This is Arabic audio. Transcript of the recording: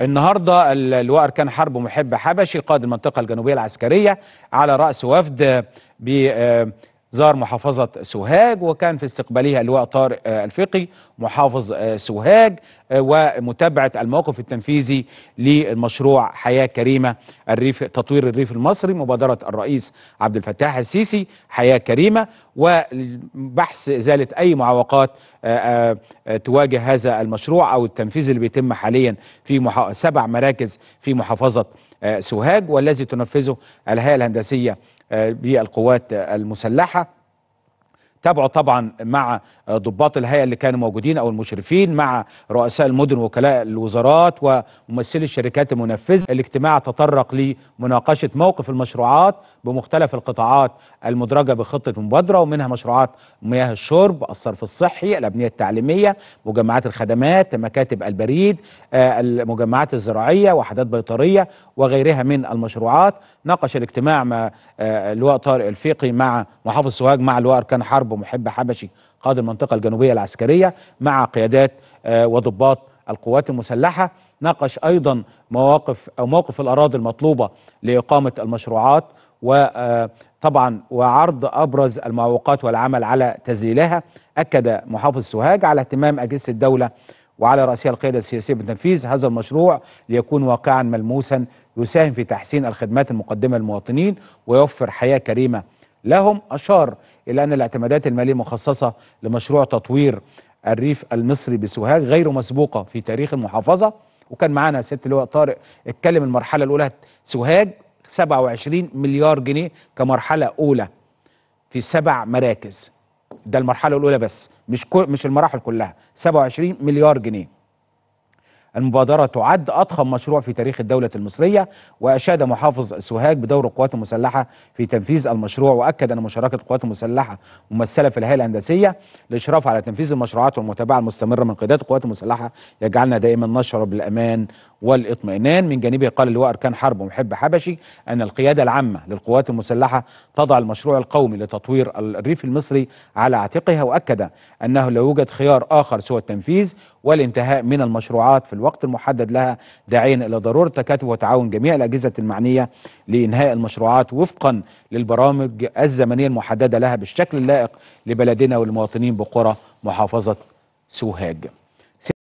النهارده اللواء اركان حرب محب حبشي قائد المنطقه الجنوبيه العسكريه على راس وفد آه، زار محافظة سوهاج وكان في استقبالها اللواء طارق آه، الفقي محافظ آه، سوهاج آه، ومتابعة الموقف التنفيذي للمشروع حياة كريمة الريف تطوير الريف المصري مبادرة الرئيس عبد الفتاح السيسي حياة كريمة وبحث إزالة أي معوقات تواجه هذا المشروع أو التنفيذ اللي بيتم حاليا في سبع مراكز في محافظة آه، سوهاج والذي تنفذه الهيئة الهندسية بالقوات آه، المسلحة تابعوا طبعا مع ضباط الهيئه اللي كانوا موجودين او المشرفين مع رؤساء المدن وكلاء الوزارات وممثلي الشركات المنفذه الاجتماع تطرق لمناقشه موقف المشروعات بمختلف القطاعات المدرجه بخطه المبادره ومنها مشروعات مياه الشرب الصرف الصحي الابنيه التعليميه مجمعات الخدمات مكاتب البريد آه، المجمعات الزراعيه وحدات بيطريه وغيرها من المشروعات ناقش الاجتماع مع آه، اللواء طارق الفيقي مع محافظ سوهاج مع اللواء اركان حرب حرب محب حبشي قائد المنطقة الجنوبية العسكرية مع قيادات آه، وضباط القوات المسلحة ناقش أيضا مواقف أو موقف الأراضي المطلوبة لإقامة المشروعات وطبعا آه، وعرض أبرز المعوقات والعمل على تذليلها أكد محافظ سوهاج على اهتمام أجهزة الدولة وعلى رأسها القيادة السياسية بتنفيذ هذا المشروع ليكون واقعا ملموسا يساهم في تحسين الخدمات المقدمة للمواطنين ويوفر حياة كريمة لهم أشار إلى أن الاعتمادات المالية المخصصة لمشروع تطوير الريف المصري بسوهاج غير مسبوقة في تاريخ المحافظة وكان معانا ست اللواء طارق اتكلم المرحلة الأولى سوهاج 27 مليار جنيه كمرحلة أولى في سبع مراكز ده المرحلة الأولى بس مش مش المراحل كلها 27 مليار جنيه المبادرة تعد أضخم مشروع في تاريخ الدولة المصرية وأشاد محافظ سوهاج بدور القوات المسلحة في تنفيذ المشروع وأكد أن مشاركة القوات المسلحة ممثلة في الهيئة الهندسية الإشراف على تنفيذ المشروعات والمتابعة المستمرة من قيادات القوات المسلحة يجعلنا دائما نشعر بالأمان والاطمئنان من جانبه قال اللواء أركان حرب ومحب حبشي أن القيادة العامة للقوات المسلحة تضع المشروع القومي لتطوير الريف المصري على عاتقها وأكد أنه لا يوجد خيار آخر سوى التنفيذ والانتهاء من المشروعات في الوقت المحدد لها داعيا إلى ضرورة تكاتف وتعاون جميع الأجهزة المعنية لإنهاء المشروعات وفقا للبرامج الزمنية المحددة لها بالشكل اللائق لبلدنا والمواطنين بقرى محافظة سوهاج